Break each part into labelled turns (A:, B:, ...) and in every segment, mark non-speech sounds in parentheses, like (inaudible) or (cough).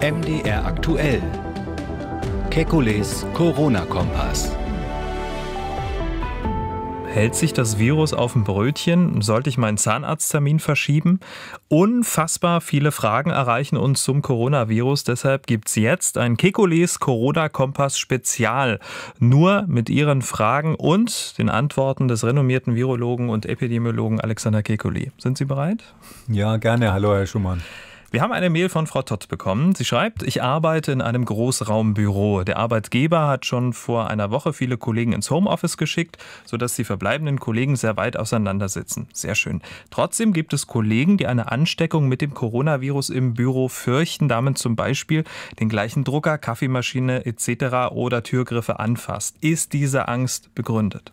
A: MDR aktuell. Kekules Corona-Kompass.
B: Hält sich das Virus auf dem Brötchen? Sollte ich meinen Zahnarzttermin verschieben? Unfassbar viele Fragen erreichen uns zum Coronavirus. Deshalb gibt es jetzt ein Kekules Corona-Kompass Spezial. Nur mit Ihren Fragen und den Antworten des renommierten Virologen und Epidemiologen Alexander Kekulé. Sind Sie bereit? Ja, gerne. Hallo, Herr Schumann. Wir haben eine Mail von Frau Tott bekommen. Sie schreibt, ich arbeite in einem Großraumbüro. Der Arbeitgeber hat schon vor einer Woche viele Kollegen ins Homeoffice geschickt, sodass die verbleibenden Kollegen sehr weit auseinandersitzen. Sehr schön. Trotzdem gibt es Kollegen, die eine Ansteckung mit dem Coronavirus im Büro fürchten, damit zum Beispiel den gleichen Drucker, Kaffeemaschine etc. oder Türgriffe anfasst. Ist diese Angst begründet?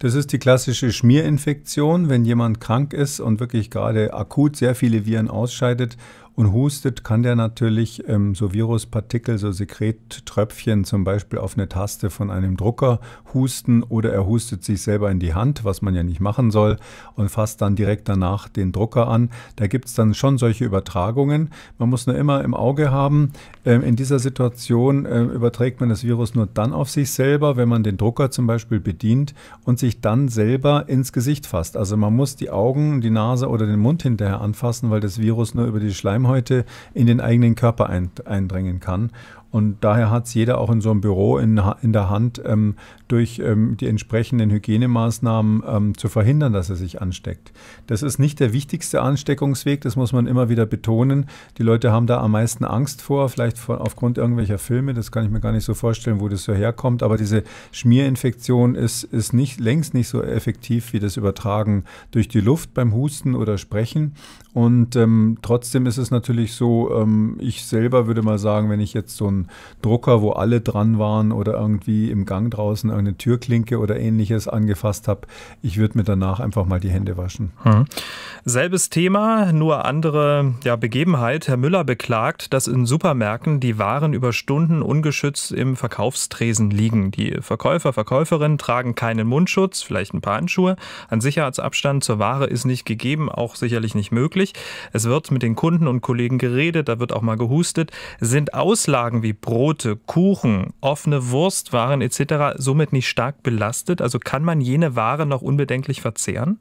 A: Das ist die klassische Schmierinfektion, wenn jemand krank ist und wirklich gerade akut sehr viele Viren ausscheidet und hustet, kann der natürlich ähm, so Viruspartikel, so Sekrettröpfchen zum Beispiel auf eine Taste von einem Drucker husten oder er hustet sich selber in die Hand, was man ja nicht machen soll, und fasst dann direkt danach den Drucker an. Da gibt es dann schon solche Übertragungen. Man muss nur immer im Auge haben, ähm, in dieser Situation äh, überträgt man das Virus nur dann auf sich selber, wenn man den Drucker zum Beispiel bedient und sich dann selber ins Gesicht fasst. Also man muss die Augen, die Nase oder den Mund hinterher anfassen, weil das Virus nur über die Schleimhaut heute in den eigenen Körper ein, eindringen kann. Und daher hat es jeder auch in so einem Büro in, in der Hand, ähm, durch ähm, die entsprechenden Hygienemaßnahmen ähm, zu verhindern, dass er sich ansteckt. Das ist nicht der wichtigste Ansteckungsweg, das muss man immer wieder betonen. Die Leute haben da am meisten Angst vor, vielleicht von, aufgrund irgendwelcher Filme, das kann ich mir gar nicht so vorstellen, wo das so herkommt. Aber diese Schmierinfektion ist, ist nicht, längst nicht so effektiv wie das Übertragen durch die Luft beim Husten oder Sprechen. Und ähm, trotzdem ist es natürlich so, ähm, ich selber würde mal sagen, wenn ich jetzt so ein Drucker, wo alle dran waren oder irgendwie im Gang draußen eine Türklinke oder ähnliches angefasst habe. Ich würde mir danach einfach mal die Hände waschen. Hm. Selbes
B: Thema, nur andere ja, Begebenheit. Herr Müller beklagt, dass in Supermärkten die Waren über Stunden ungeschützt im Verkaufstresen liegen. Die Verkäufer, Verkäuferinnen tragen keinen Mundschutz, vielleicht ein paar Handschuhe. Ein Sicherheitsabstand zur Ware ist nicht gegeben, auch sicherlich nicht möglich. Es wird mit den Kunden und Kollegen geredet, da wird auch mal gehustet. Sind Auslagen wie wie Brote, Kuchen, offene Wurstwaren etc. somit nicht stark belastet? Also kann man jene Ware noch unbedenklich verzehren?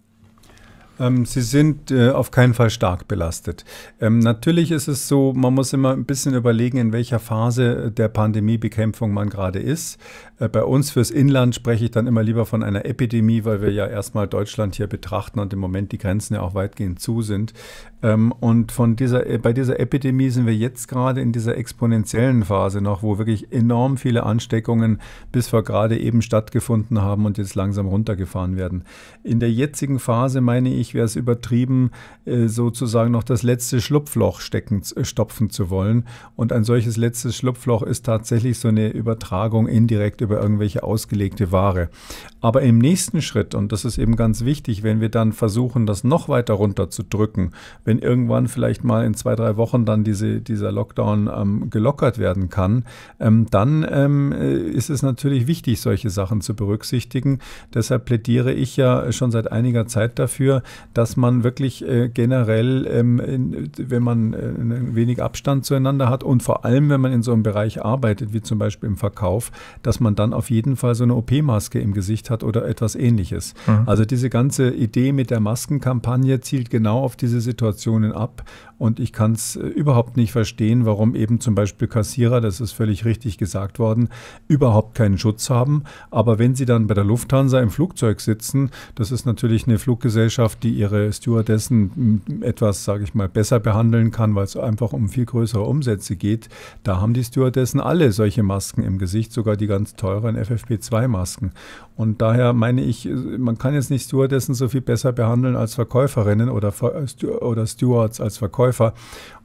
A: Ähm, sie sind äh, auf keinen Fall stark belastet. Ähm, natürlich ist es so, man muss immer ein bisschen überlegen, in welcher Phase äh, der Pandemiebekämpfung man gerade ist. Äh, bei uns fürs Inland spreche ich dann immer lieber von einer Epidemie, weil wir ja erstmal Deutschland hier betrachten und im Moment die Grenzen ja auch weitgehend zu sind. Ähm, und von dieser, äh, bei dieser Epidemie sind wir jetzt gerade in dieser exponentiellen Phase noch, wo wirklich enorm viele Ansteckungen bis vor gerade eben stattgefunden haben und jetzt langsam runtergefahren werden. In der jetzigen Phase meine ich, eigentlich wäre es übertrieben, äh, sozusagen noch das letzte Schlupfloch stecken, äh, stopfen zu wollen. Und ein solches letztes Schlupfloch ist tatsächlich so eine Übertragung indirekt über irgendwelche ausgelegte Ware. Aber im nächsten Schritt, und das ist eben ganz wichtig, wenn wir dann versuchen, das noch weiter runter zu drücken, wenn irgendwann vielleicht mal in zwei, drei Wochen dann diese, dieser Lockdown ähm, gelockert werden kann, ähm, dann ähm, äh, ist es natürlich wichtig, solche Sachen zu berücksichtigen. Deshalb plädiere ich ja schon seit einiger Zeit dafür, dass man wirklich äh, generell, ähm, in, wenn man äh, wenig Abstand zueinander hat und vor allem, wenn man in so einem Bereich arbeitet, wie zum Beispiel im Verkauf, dass man dann auf jeden Fall so eine OP-Maske im Gesicht hat oder etwas ähnliches. Mhm. Also diese ganze Idee mit der Maskenkampagne zielt genau auf diese Situationen ab und ich kann es äh, überhaupt nicht verstehen, warum eben zum Beispiel Kassierer, das ist völlig richtig gesagt worden, überhaupt keinen Schutz haben. Aber wenn sie dann bei der Lufthansa im Flugzeug sitzen, das ist natürlich eine Fluggesellschaft, die die ihre Stewardessen hm, etwas, sage ich mal, besser behandeln kann, weil es einfach um viel größere Umsätze geht. Da haben die Stewardessen alle solche Masken im Gesicht, sogar die ganz teuren FFP2-Masken. Und daher meine ich, äh, man kann jetzt nicht Stewardessen so viel besser behandeln als Verkäuferinnen oder, äh, oder Stewards als Verkäufer.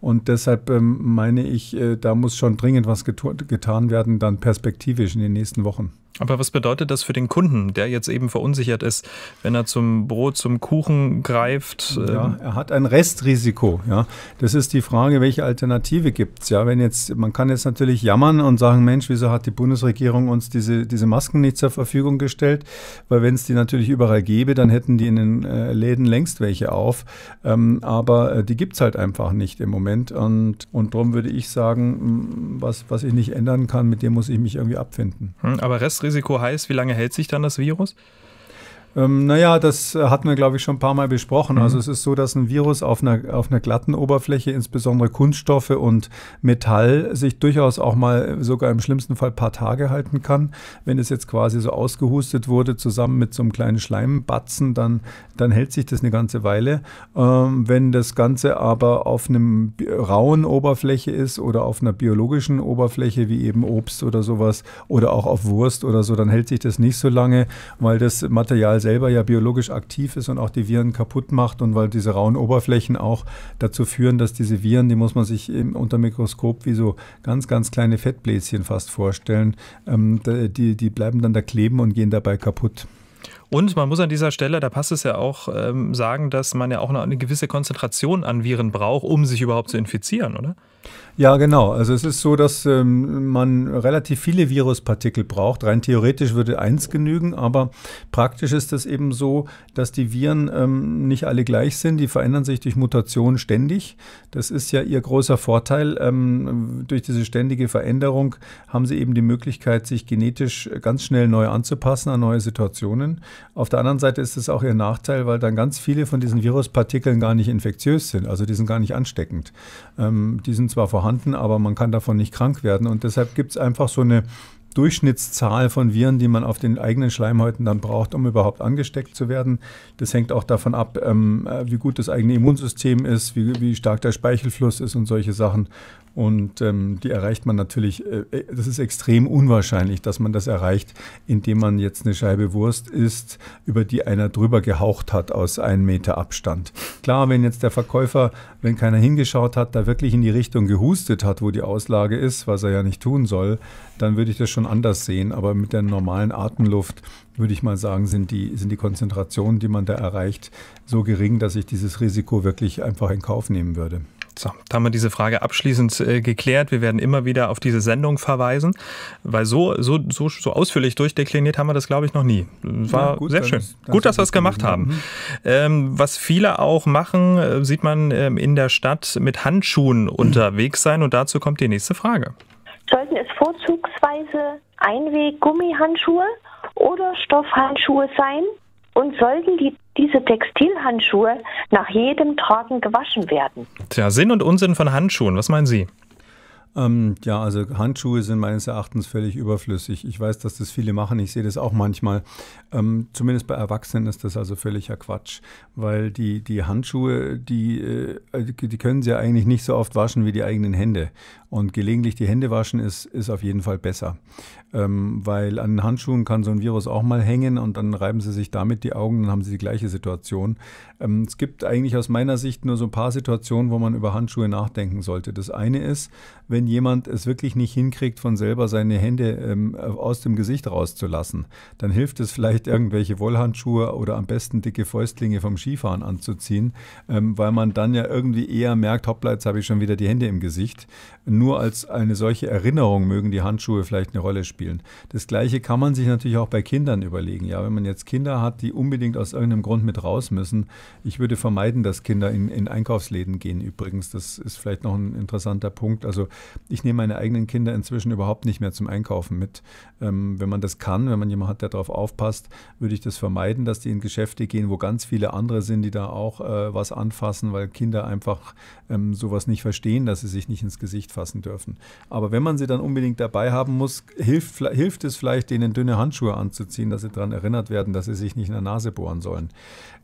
A: Und deshalb ähm, meine ich, äh, da muss schon dringend was getan werden, dann perspektivisch in den nächsten Wochen.
B: Aber was bedeutet das für den Kunden, der jetzt
A: eben verunsichert ist, wenn er zum Brot, zum Kuchen greift? Ja, ähm? er hat ein Restrisiko. Ja. Das ist die Frage, welche Alternative gibt es? Ja, man kann jetzt natürlich jammern und sagen, Mensch, wieso hat die Bundesregierung uns diese, diese Masken nicht zur Verfügung gestellt? Weil wenn es die natürlich überall gäbe, dann hätten die in den äh, Läden längst welche auf. Ähm, aber äh, die gibt es halt einfach nicht im Moment. Und, und darum würde ich sagen, was, was ich nicht ändern kann, mit dem muss ich mich irgendwie abfinden. Hm, aber Rest Infektionsrisiko heißt, wie lange hält sich dann das Virus? Ähm, naja, das äh, hatten wir, glaube ich, schon ein paar Mal besprochen. Also mhm. Also es ist so, dass ein Virus auf einer, auf einer glatten Oberfläche, insbesondere Kunststoffe und Metall, sich durchaus auch mal äh, sogar im schlimmsten Fall ein paar Tage halten kann. Wenn es jetzt quasi so ausgehustet wurde, zusammen mit so einem kleinen Schleimbatzen, dann, dann hält sich das eine ganze Weile. Ähm, wenn das Ganze aber auf einem rauen Oberfläche ist oder auf einer biologischen Oberfläche, wie eben Obst oder sowas, oder auch auf Wurst oder so, dann hält sich das nicht so lange, weil das Material selber ja biologisch aktiv ist und auch die Viren kaputt macht und weil diese rauen Oberflächen auch dazu führen, dass diese Viren, die muss man sich im, unter Mikroskop wie so ganz, ganz kleine Fettbläschen fast vorstellen, ähm, die, die bleiben dann da kleben und gehen dabei kaputt.
B: Und man muss an dieser Stelle, da passt es ja auch, ähm, sagen, dass man ja auch eine, eine gewisse Konzentration an Viren braucht, um sich überhaupt zu infizieren, oder?
A: Ja, genau. Also es ist so, dass ähm, man relativ viele Viruspartikel braucht. Rein theoretisch würde eins genügen, aber praktisch ist es eben so, dass die Viren ähm, nicht alle gleich sind. Die verändern sich durch Mutationen ständig. Das ist ja ihr großer Vorteil. Ähm, durch diese ständige Veränderung haben sie eben die Möglichkeit, sich genetisch ganz schnell neu anzupassen an neue Situationen. Auf der anderen Seite ist es auch ihr Nachteil, weil dann ganz viele von diesen Viruspartikeln gar nicht infektiös sind, also die sind gar nicht ansteckend. Ähm, die sind zwar vorhanden, aber man kann davon nicht krank werden und deshalb gibt es einfach so eine Durchschnittszahl von Viren, die man auf den eigenen Schleimhäuten dann braucht, um überhaupt angesteckt zu werden. Das hängt auch davon ab, ähm, äh, wie gut das eigene Immunsystem ist, wie, wie stark der Speichelfluss ist und solche Sachen. Und ähm, die erreicht man natürlich, äh, äh, das ist extrem unwahrscheinlich, dass man das erreicht, indem man jetzt eine Scheibe Wurst isst, über die einer drüber gehaucht hat aus einem Meter Abstand. Klar, wenn jetzt der Verkäufer, wenn keiner hingeschaut hat, da wirklich in die Richtung gehustet hat, wo die Auslage ist, was er ja nicht tun soll, dann würde ich das schon anders sehen. Aber mit der normalen Atemluft würde ich mal sagen, sind die, sind die Konzentrationen, die man da erreicht, so gering, dass ich dieses Risiko wirklich einfach in Kauf nehmen würde. So,
B: da haben wir diese Frage abschließend äh, geklärt. Wir werden immer wieder auf diese Sendung verweisen, weil so, so, so, so ausführlich durchdekliniert haben wir das, glaube ich, noch nie. War ja, gut, sehr schön. Ist, gut, dass wir es gemacht haben. Mhm. Ähm, was viele auch machen, äh, sieht man ähm, in der Stadt mit Handschuhen mhm. (clears throat) unterwegs sein. Und dazu kommt die nächste Frage. Sollten es vorzugsweise Einweg-Gummihandschuhe oder Stoffhandschuhe sein? und sollten die, diese Textilhandschuhe nach jedem Tragen gewaschen werden?
A: Tja, Sinn und Unsinn von Handschuhen, was meinen Sie? Ähm, ja, also Handschuhe sind meines Erachtens völlig überflüssig. Ich weiß, dass das viele machen. Ich sehe das auch manchmal. Ähm, zumindest bei Erwachsenen ist das also völliger Quatsch, weil die, die Handschuhe, die, äh, die können sie ja eigentlich nicht so oft waschen wie die eigenen Hände. Und gelegentlich die Hände waschen ist, ist auf jeden Fall besser. Ähm, weil an den Handschuhen kann so ein Virus auch mal hängen und dann reiben sie sich damit die Augen, dann haben sie die gleiche Situation. Ähm, es gibt eigentlich aus meiner Sicht nur so ein paar Situationen, wo man über Handschuhe nachdenken sollte. Das eine ist, wenn jemand es wirklich nicht hinkriegt, von selber seine Hände ähm, aus dem Gesicht rauszulassen, dann hilft es vielleicht, irgendwelche Wollhandschuhe oder am besten dicke Fäustlinge vom Skifahren anzuziehen, ähm, weil man dann ja irgendwie eher merkt, hoppla, jetzt habe ich schon wieder die Hände im Gesicht nur als eine solche Erinnerung mögen die Handschuhe vielleicht eine Rolle spielen. Das Gleiche kann man sich natürlich auch bei Kindern überlegen. Ja, wenn man jetzt Kinder hat, die unbedingt aus irgendeinem Grund mit raus müssen. Ich würde vermeiden, dass Kinder in, in Einkaufsläden gehen übrigens. Das ist vielleicht noch ein interessanter Punkt. Also ich nehme meine eigenen Kinder inzwischen überhaupt nicht mehr zum Einkaufen mit. Ähm, wenn man das kann, wenn man jemanden hat, der darauf aufpasst, würde ich das vermeiden, dass die in Geschäfte gehen, wo ganz viele andere sind, die da auch äh, was anfassen, weil Kinder einfach ähm, sowas nicht verstehen, dass sie sich nicht ins Gesicht fassen lassen dürfen. Aber wenn man sie dann unbedingt dabei haben muss, hilft, hilft es vielleicht, denen dünne Handschuhe anzuziehen, dass sie daran erinnert werden, dass sie sich nicht in der Nase bohren sollen.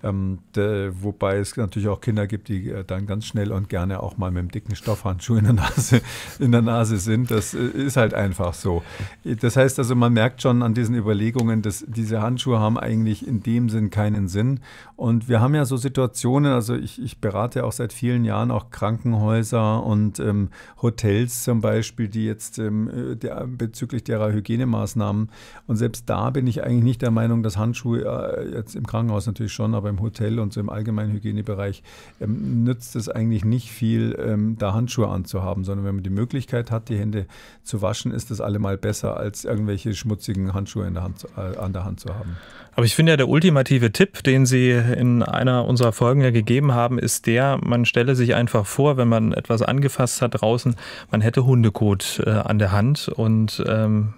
A: Ähm, de, wobei es natürlich auch Kinder gibt, die äh, dann ganz schnell und gerne auch mal mit einem dicken Stoffhandschuh in der Nase, (laughs) in der Nase sind. Das äh, ist halt einfach so. Das heißt also, man merkt schon an diesen Überlegungen, dass diese Handschuhe haben eigentlich in dem Sinn keinen Sinn. Und wir haben ja so Situationen, also ich, ich berate auch seit vielen Jahren auch Krankenhäuser und ähm, Hotels, Hotels zum Beispiel, die jetzt ähm, äh, der, bezüglich derer Hygienemaßnahmen. Und selbst da bin ich eigentlich nicht der Meinung, dass Handschuhe, äh, jetzt im Krankenhaus natürlich schon, aber im Hotel und so im allgemeinen Hygienebereich, ähm, nützt es eigentlich nicht viel, ähm, da Handschuhe anzuhaben, sondern wenn man die Möglichkeit hat, die Hände zu waschen, ist das allemal besser, als irgendwelche schmutzigen Handschuhe der Hand, äh, an der Hand zu haben. Aber ich
B: finde ja, der ultimative Tipp, den Sie in einer unserer Folgen ja gegeben haben, ist der, man stelle sich einfach vor, wenn man etwas angefasst hat draußen, man hätte Hundekot äh, an der Hand und ähm,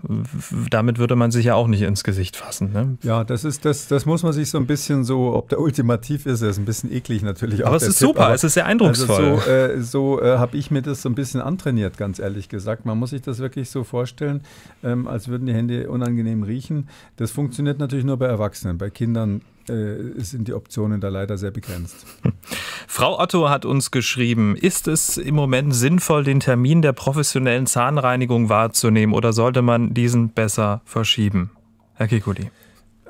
B: damit würde man sich ja auch nicht ins Gesicht fassen. Ne?
A: Ja, das ist, das, das muss man sich so ein bisschen so, ob der ultimativ ist, ist ein bisschen eklig natürlich. Aber es ist Tipp, super, es ist sehr also eindrucksvoll. Also so, äh, so äh, habe ich mir das so ein bisschen antrainiert, ganz ehrlich gesagt. Man muss sich das wirklich so vorstellen, ähm, als würden die Hände unangenehm riechen. Das funktioniert natürlich nur bei Erwachsenen. Erwachsenen. Bei Kindern äh, sind die Optionen da leider sehr begrenzt.
B: (laughs) Frau Otto hat uns geschrieben, ist es im Moment sinnvoll, den Termin der professionellen Zahnreinigung wahrzunehmen oder sollte man diesen besser verschieben? Herr Kikuli.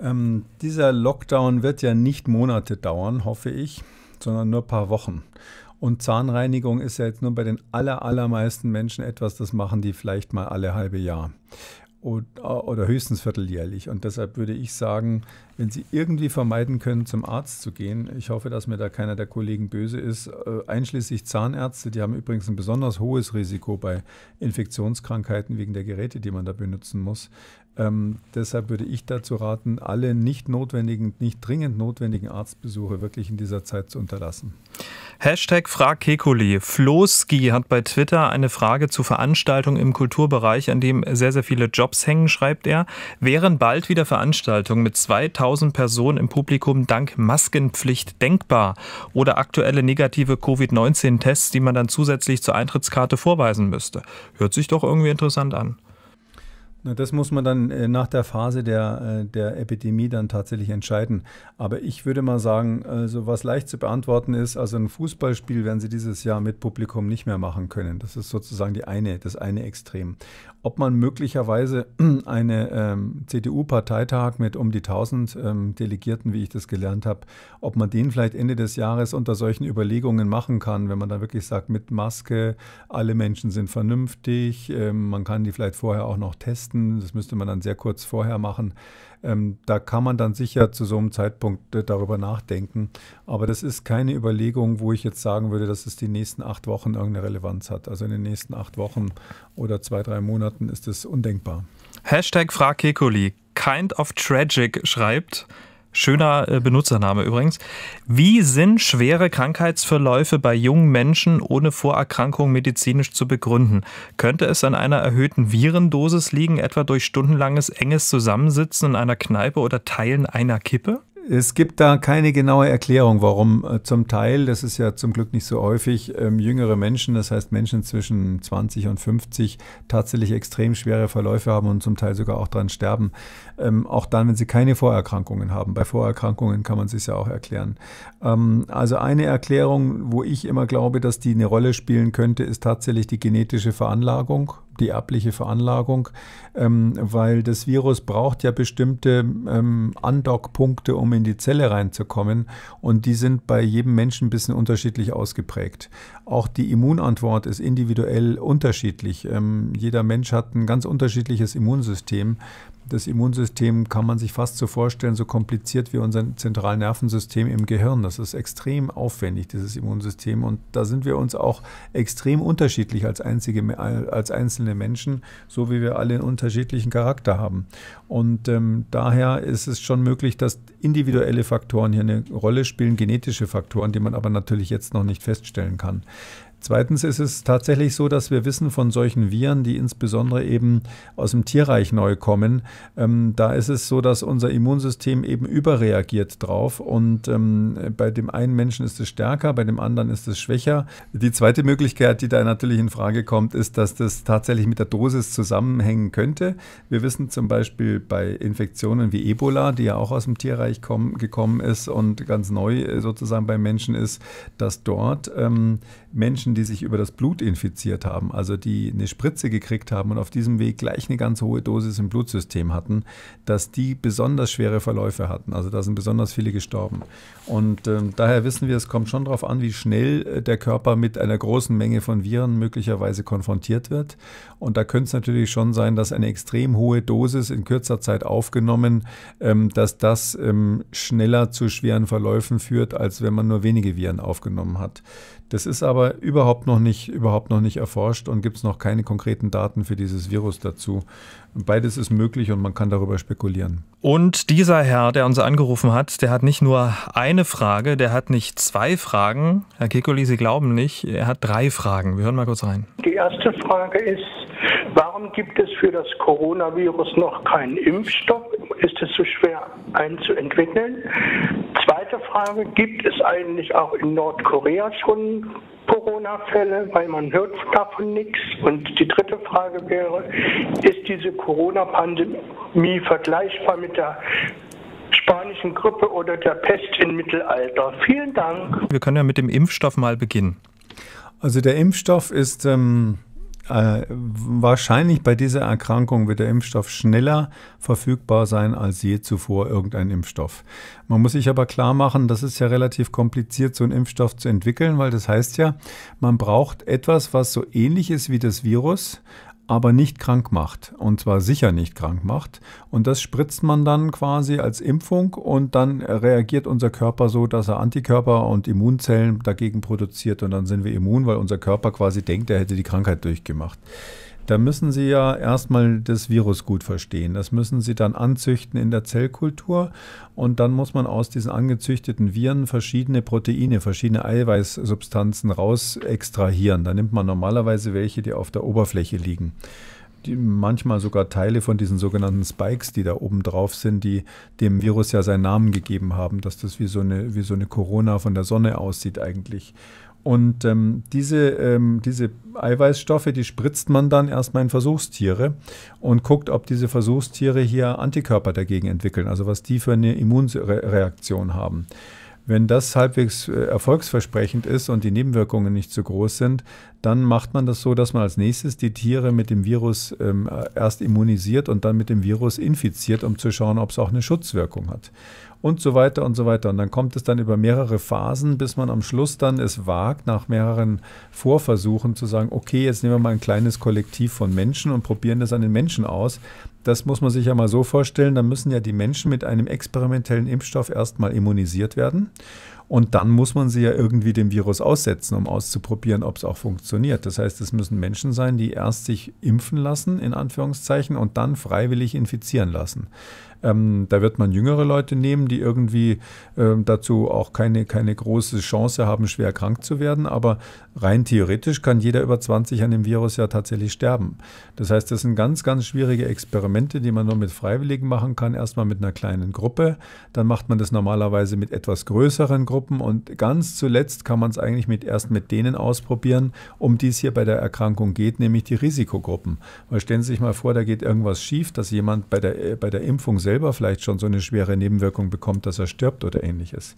A: Ähm, dieser Lockdown wird ja nicht Monate dauern, hoffe ich, sondern nur ein paar Wochen. Und Zahnreinigung ist ja jetzt nur bei den aller, allermeisten Menschen etwas, das machen die vielleicht mal alle halbe Jahr oder höchstens vierteljährlich. Und deshalb würde ich sagen, wenn Sie irgendwie vermeiden können, zum Arzt zu gehen, ich hoffe, dass mir da keiner der Kollegen böse ist, äh, einschließlich Zahnärzte, die haben übrigens ein besonders hohes Risiko bei Infektionskrankheiten wegen der Geräte, die man da benutzen muss. Ähm, deshalb würde ich dazu raten, alle nicht notwendigen, nicht dringend notwendigen Arztbesuche wirklich in dieser Zeit zu unterlassen. Hashtag
B: Frag Kekuli. Floski hat bei Twitter eine Frage zu Veranstaltungen im Kulturbereich, an dem sehr, sehr viele Jobs Workshops hängen, schreibt er, wären bald wieder Veranstaltungen mit 2000 Personen im Publikum dank Maskenpflicht denkbar oder aktuelle negative Covid-19-Tests, die man dann zusätzlich zur Eintrittskarte vorweisen müsste. Hört sich doch irgendwie interessant an.
A: Das muss man dann äh, nach der Phase der, äh, der Epidemie dann tatsächlich entscheiden. Aber ich würde mal sagen, also was leicht zu beantworten ist, also ein Fußballspiel werden sie dieses Jahr mit Publikum nicht mehr machen können. Das ist sozusagen die eine, das eine Extrem. Ob man möglicherweise (clears throat) einen ähm, CDU-Parteitag mit um die 1000 ähm, Delegierten, wie ich das gelernt habe, ob man den vielleicht Ende des Jahres unter solchen Überlegungen machen kann, wenn man dann wirklich sagt, mit Maske, alle Menschen sind vernünftig, ähm, man kann die vielleicht vorher auch noch testen Listen, das müsste man dann sehr kurz vorher machen. Ähm, da kann man dann sicher zu so einem Zeitpunkt äh, darüber nachdenken. Aber das ist keine Überlegung, wo ich jetzt sagen würde, dass es die nächsten acht Wochen irgendeine Relevanz hat. Also in den nächsten acht Wochen oder zwei, drei Monaten ist es undenkbar.
B: Hashtag FragKekuli. Kind of Tragic schreibt, Schöner äh, Benutzername übrigens. Wie sind schwere Krankheitsverläufe bei jungen Menschen ohne Vorerkrankung medizinisch zu begründen? Könnte es an einer erhöhten Virendosis liegen, etwa durch stundenlanges enges Zusammensitzen in einer Kneipe oder Teilen einer
A: Kippe? Es gibt da keine genaue Erklärung, warum äh, zum Teil, das ist ja zum Glück nicht so häufig, ähm, jüngere Menschen, das heißt Menschen zwischen 20 und 50, tatsächlich extrem schwere Verläufe haben und zum Teil sogar auch dran sterben. Ähm, auch dann, wenn sie keine Vorerkrankungen haben. Bei Vorerkrankungen kann man sich ja auch erklären. Ähm, also eine Erklärung, wo ich immer glaube, dass die eine Rolle spielen könnte, ist tatsächlich die genetische Veranlagung die erbliche Veranlagung, ähm, weil das Virus braucht ja bestimmte ähm, Andockpunkte, um in die Zelle reinzukommen. Und die sind bei jedem Menschen ein bisschen unterschiedlich ausgeprägt. Auch die Immunantwort ist individuell unterschiedlich. Ähm, jeder Mensch hat ein ganz unterschiedliches Immunsystem. Das Immunsystem kann man sich fast so vorstellen, so kompliziert wie unser Zentralnervensystem im Gehirn. Das ist extrem aufwendig, dieses Immunsystem. Und da sind wir uns auch extrem unterschiedlich als, einzige, äh, als einzelne Menschen, so wie wir alle einen unterschiedlichen Charakter haben. Und ähm, daher ist es schon möglich, dass individuelle Faktoren hier eine Rolle spielen, genetische Faktoren, die man aber natürlich jetzt noch nicht feststellen kann. Zweitens ist es tatsächlich so, dass wir wissen von solchen Viren, die insbesondere eben aus dem Tierreich neu kommen, ähm, da ist es so, dass unser Immunsystem eben überreagiert drauf und ähm, bei dem einen Menschen ist es stärker, bei dem anderen ist es schwächer. Die zweite Möglichkeit, die da natürlich in Frage kommt, ist, dass das tatsächlich mit der Dosis zusammenhängen könnte. Wir wissen zum Beispiel bei Infektionen wie Ebola, die ja auch aus dem Tierreich kommen, gekommen ist und ganz neu äh, sozusagen beim Menschen ist, dass dort ähm, Menschen, die sich über das Blut infiziert haben, also die eine Spritze gekriegt haben und auf diesem Weg gleich eine ganz hohe Dosis im Blutsystem hatten, dass die besonders schwere Verläufe hatten. Also da sind besonders viele gestorben. Und ähm, daher wissen wir, es kommt schon darauf an, wie schnell äh, der Körper mit einer großen Menge von Viren möglicherweise konfrontiert wird. Und da könnte es natürlich schon sein, dass eine extrem hohe Dosis in kürzer Zeit aufgenommen, ähm, dass das ähm, schneller zu schweren Verläufen führt, als wenn man nur wenige Viren aufgenommen hat. Das ist aber aber überhaupt noch nicht, überhaupt noch nicht erforscht und gibt es noch keine konkreten Daten für dieses Virus dazu. Beides ist möglich und man kann darüber spekulieren. Und dieser Herr, der uns angerufen
B: hat, der hat nicht nur eine Frage, der hat nicht zwei Fragen. Herr Kikoli, Sie glauben nicht, er hat drei Fragen. Wir hören mal kurz rein.
A: Die erste Frage ist, warum gibt es für das Coronavirus noch keinen Impfstoff? Ist es so schwer einzuentwickeln? Zweite Frage, gibt es eigentlich auch in Nordkorea schon Corona-Fälle, weil man hört davon nichts? Und die dritte Frage wäre, ist diese Corona-Pandemie vergleichbar mit der spanischen Grippe oder der Pest im Mittelalter? Vielen Dank. Wir können ja mit dem Impfstoff mal beginnen. Also der Impfstoff ist... Ähm äh, wahrscheinlich bei dieser Erkrankung wird der Impfstoff schneller verfügbar sein als je zuvor irgendein Impfstoff. Man muss sich aber klar machen, das ist ja relativ kompliziert, so einen Impfstoff zu entwickeln, weil das heißt ja, man braucht etwas, was so ähnlich ist wie das Virus, aber nicht krank macht. Und zwar sicher nicht krank macht. Und das spritzt man dann quasi als Impfung und dann reagiert unser Körper so, dass er Antikörper und Immunzellen dagegen produziert und dann sind wir immun, weil unser Körper quasi denkt, er hätte die Krankheit durchgemacht. Da müssen Sie ja erstmal das Virus gut verstehen. Das müssen Sie dann anzüchten in der Zellkultur und dann muss man aus diesen angezüchteten Viren verschiedene Proteine, verschiedene Eiweißsubstanzen raus extrahieren. Da nimmt man normalerweise welche, die auf der Oberfläche liegen. Die, manchmal sogar Teile von diesen sogenannten Spikes, die da oben drauf sind, die dem Virus ja seinen Namen gegeben haben, dass das wie so eine, wie so eine Corona von der Sonne aussieht eigentlich. Und ähm, diese, ähm, diese Eiweißstoffe, die spritzt man dann erstmal in Versuchstiere und guckt, ob diese Versuchstiere hier Antikörper dagegen entwickeln, also was die für eine Immunreaktion haben. Wenn das halbwegs äh, erfolgsversprechend ist und die Nebenwirkungen nicht so groß sind, dann macht man das so, dass man als nächstes die Tiere mit dem Virus ähm, erst immunisiert und dann mit dem Virus infiziert, um zu schauen, ob es auch eine Schutzwirkung hat. Und so weiter und so weiter. Und dann kommt es dann über mehrere Phasen, bis man am Schluss dann es wagt, nach mehreren Vorversuchen zu sagen, okay, jetzt nehmen wir mal ein kleines Kollektiv von Menschen und probieren das an den Menschen aus das muss man sich ja mal so vorstellen, da müssen ja die Menschen mit einem experimentellen Impfstoff erstmal immunisiert werden. Und dann muss man sie ja irgendwie dem Virus aussetzen, um auszuprobieren, ob es auch funktioniert. Das heißt, es müssen Menschen sein, die erst sich impfen lassen, in Anführungszeichen, und dann freiwillig infizieren lassen. Ähm, da wird man jüngere Leute nehmen, die irgendwie ähm, dazu auch keine, keine große Chance haben, schwer krank zu werden. Aber rein theoretisch kann jeder über 20 an dem Virus ja tatsächlich sterben. Das heißt, das sind ganz, ganz schwierige Experimente, die man nur mit Freiwilligen machen kann. Erstmal mit einer kleinen Gruppe, dann macht man das normalerweise mit etwas größeren Gruppen und ganz zuletzt kann man es eigentlich mit, erst mit denen ausprobieren, um die es hier bei der Erkrankung geht, nämlich die Risikogruppen. Weil stellen Sie sich mal vor, da geht irgendwas schief, dass jemand bei der, äh, bei der Impfung selbst selber vielleicht schon so eine schwere Nebenwirkung bekommt, dass er stirbt oder ähnliches.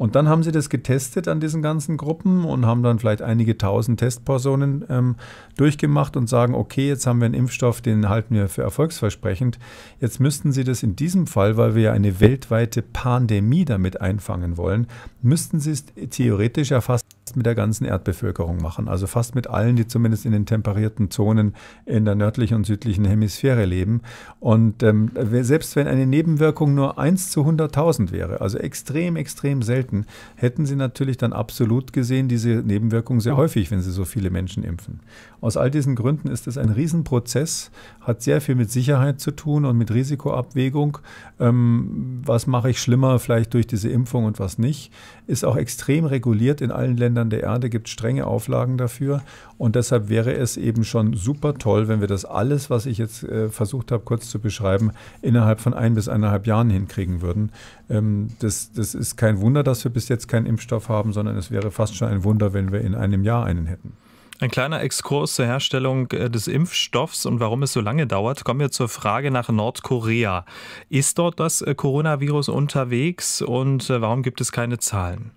A: Und dann haben sie das getestet an diesen ganzen Gruppen und haben dann vielleicht einige tausend Testpersonen ähm, durchgemacht und sagen, okay, jetzt haben wir einen Impfstoff, den halten wir für erfolgsversprechend. Jetzt müssten sie das in diesem Fall, weil wir ja eine weltweite Pandemie damit einfangen wollen, müssten sie es theoretisch ja fast mit der ganzen Erdbevölkerung machen. Also fast mit allen, die zumindest in den temperierten Zonen in der nördlichen und südlichen Hemisphäre leben. Und ähm, selbst wenn eine Nebenwirkung nur 1 zu 100.000 wäre, also extrem, extrem selten, hätten, hätten sie natürlich dann absolut gesehen diese Nebenwirkungen sehr häufig, wenn sie so viele Menschen impfen. Aus all diesen Gründen ist es ein Riesenprozess, hat sehr viel mit Sicherheit zu tun und mit Risikoabwägung. Ähm, was mache ich schlimmer vielleicht durch diese Impfung und was nicht? Ist auch extrem reguliert in allen Ländern der Erde, gibt strenge Auflagen dafür. Und deshalb wäre es eben schon super toll, wenn wir das alles, was ich jetzt äh, versucht habe, kurz zu beschreiben, innerhalb von ein bis eineinhalb Jahren hinkriegen würden. Ähm, das, das ist kein Wunder, dass dass wir bis jetzt keinen Impfstoff haben, sondern es wäre fast schon ein Wunder, wenn wir in einem Jahr einen hätten.
B: Ein kleiner Exkurs zur Herstellung äh, des Impfstoffs und warum es so lange dauert. Kommen wir zur Frage nach Nordkorea. Ist dort das äh, Coronavirus unterwegs und äh, warum gibt es keine Zahlen?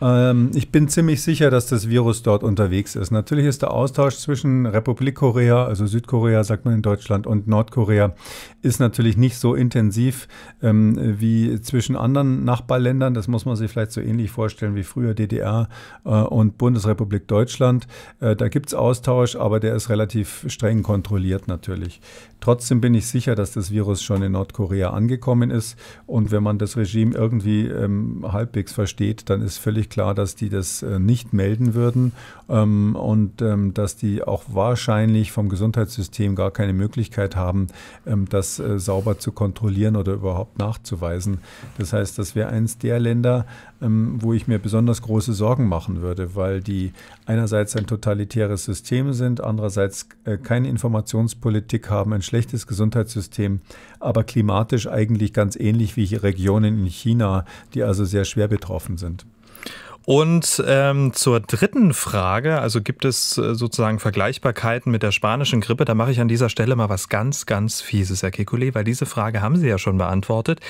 A: Ähm, ich bin ziemlich sicher, dass das Virus dort unterwegs ist. Natürlich ist der Austausch zwischen Republik Korea, also Südkorea, sagt man in Deutschland, und Nordkorea, ist natürlich nicht so intensiv ähm, wie zwischen anderen Nachbarländern. Das muss man sich vielleicht so ähnlich vorstellen wie früher DDR äh, und Bundesrepublik Deutschland. Äh, da gibt es Austausch, aber der ist relativ streng kontrolliert natürlich. Trotzdem bin ich sicher, dass das Virus schon in Nordkorea angekommen ist. Und wenn man das Regime irgendwie ähm, halbwegs versteht, dann ist völlig völlig klar, dass die das äh, nicht melden würden ähm, und ähm, dass die auch wahrscheinlich vom Gesundheitssystem gar keine Möglichkeit haben, ähm, das äh, sauber zu kontrollieren oder überhaupt nachzuweisen. Das heißt, das wäre eines der Länder, wo ich mir besonders große Sorgen machen würde, weil die einerseits ein totalitäres System sind, andererseits äh, keine Informationspolitik haben, ein schlechtes Gesundheitssystem, aber klimatisch eigentlich ganz ähnlich wie Regionen in China, die also sehr schwer betroffen sind. Und ähm, zur dritten Frage,
B: also gibt es äh, sozusagen Vergleichbarkeiten mit der spanischen Grippe? Da mache ich an dieser Stelle mal was ganz, ganz Fieses, Herr Kekulé, weil diese Frage haben Sie ja schon beantwortet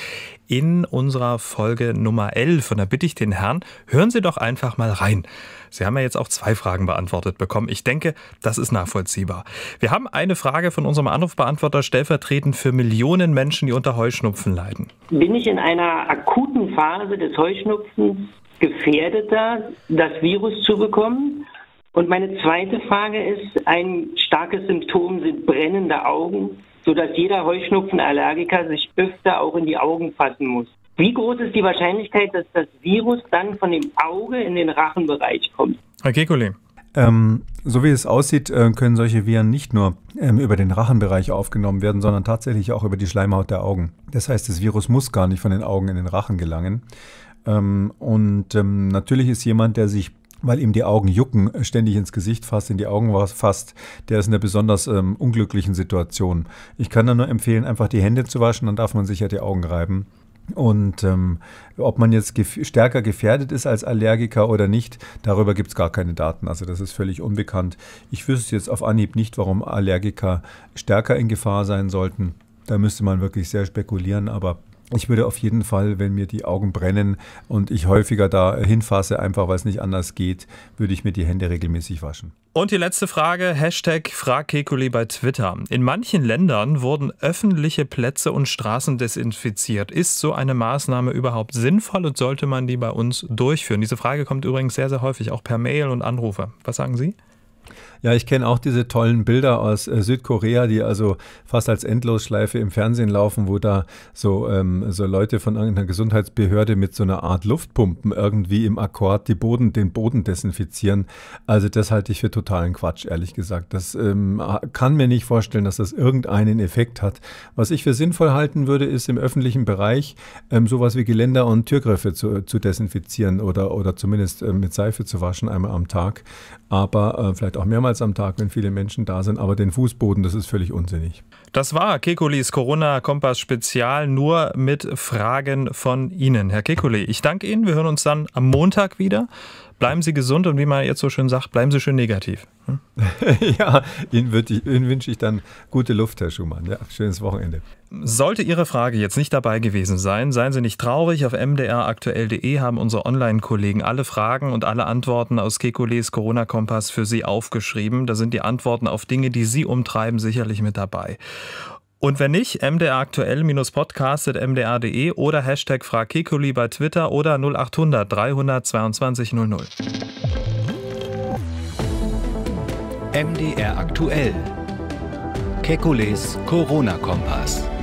B: in unserer Folge Nummer 11. Und da bitte ich den Herrn, hören Sie doch einfach mal rein. Sie haben ja jetzt auch zwei Fragen beantwortet bekommen. Ich denke, das ist nachvollziehbar. Wir haben eine Frage von unserem Anrufbeantworter stellvertretend für Millionen Menschen, die unter Heuschnupfen leiden. Bin ich in einer akuten Phase des Heuschnupfens gefährdeter, das Virus zu bekommen? Und meine zweite Frage ist, ein starkes Symptom sind brennende Augen, sodass jeder Heuschnupfenallergiker sich öfter auch in die Augen fassen muss. Wie groß ist die Wahrscheinlichkeit, dass das Virus dann von dem Auge in den Rachenbereich kommt?
A: Herr Kekulé. Ähm, so wie es aussieht, äh, können solche Viren nicht nur ähm, über den Rachenbereich aufgenommen werden, sondern tatsächlich auch über die Schleimhaut der Augen. Das heißt, das Virus muss gar nicht von den Augen in den Rachen gelangen. Ähm, und ähm, natürlich ist jemand, der sich weil ihm die Augen jucken, äh, ständig ins Gesicht fasst, in die Augen fasst, der ist in einer besonders ähm, unglücklichen Situation. Ich kann da nur empfehlen, einfach die Hände zu waschen, dann darf man sich ja die Augen reiben. Und ähm, ob man jetzt gef stärker gefährdet ist als Allergiker oder nicht, darüber gibt es gar keine Daten. Also das ist völlig unbekannt. Ich wüsste jetzt auf Anhieb nicht, warum Allergiker stärker in Gefahr sein sollten. Da müsste man wirklich sehr spekulieren, aber ich würde auf jeden Fall, wenn mir die Augen brennen und ich häufiger da hinfasse, einfach weil es nicht anders geht, würde ich mir die Hände regelmäßig waschen.
B: Und die letzte Frage, Hashtag FragKekuli bei Twitter. In manchen Ländern wurden öffentliche Plätze und Straßen desinfiziert. Ist so eine Maßnahme überhaupt sinnvoll und sollte man die bei uns durchführen? Diese Frage kommt übrigens sehr, sehr häufig, auch per Mail und Anrufe. Was sagen Sie?
A: Ja, ich kenne auch diese tollen Bilder aus äh, Südkorea, die also fast als Endlosschleife im Fernsehen laufen, wo da so, ähm, so Leute von irgendeiner Gesundheitsbehörde mit so einer Art Luftpumpen irgendwie im Akkord die Boden, den Boden desinfizieren. Also das halte ich für totalen Quatsch, ehrlich gesagt. Das ähm, kann mir nicht vorstellen, dass das irgendeinen Effekt hat. Was ich für sinnvoll halten würde, ist im öffentlichen Bereich ähm, sowas wie Geländer und Türgriffe zu, zu desinfizieren oder, oder zumindest äh, mit Seife zu waschen einmal am Tag. Aber äh, vielleicht vielleicht auch mehrmals am Tag, wenn viele Menschen da sind. Aber den Fußboden, das ist völlig unsinnig.
B: Das war Kekulis Corona-Kompass-Spezial nur mit Fragen von Ihnen. Herr Kekuli, ich danke Ihnen. Wir hören uns dann am Montag wieder. Bleiben Sie gesund und wie man jetzt so schön sagt, bleiben Sie schön negativ. Hm? (laughs) ja, Ihnen, ich, Ihnen, wünsche ich dann gute Luft, Herr Schumann. Ja, schönes Wochenende. Sollte Ihre Frage jetzt nicht dabei gewesen sein, seien Sie nicht traurig. Auf mdraktuell.de haben unsere Online-Kollegen alle Fragen und alle Antworten aus Kekules Corona-Kompass für Sie aufgeschrieben. Da sind die Antworten auf Dinge, die Sie umtreiben, sicherlich mit dabei. Und wenn nicht, mdraktuell-podcast.mdr.de oder Hashtag Frag Kekuli bei Twitter oder 0800 322 00.
A: MDR aktuell. Kekules Corona-Kompass.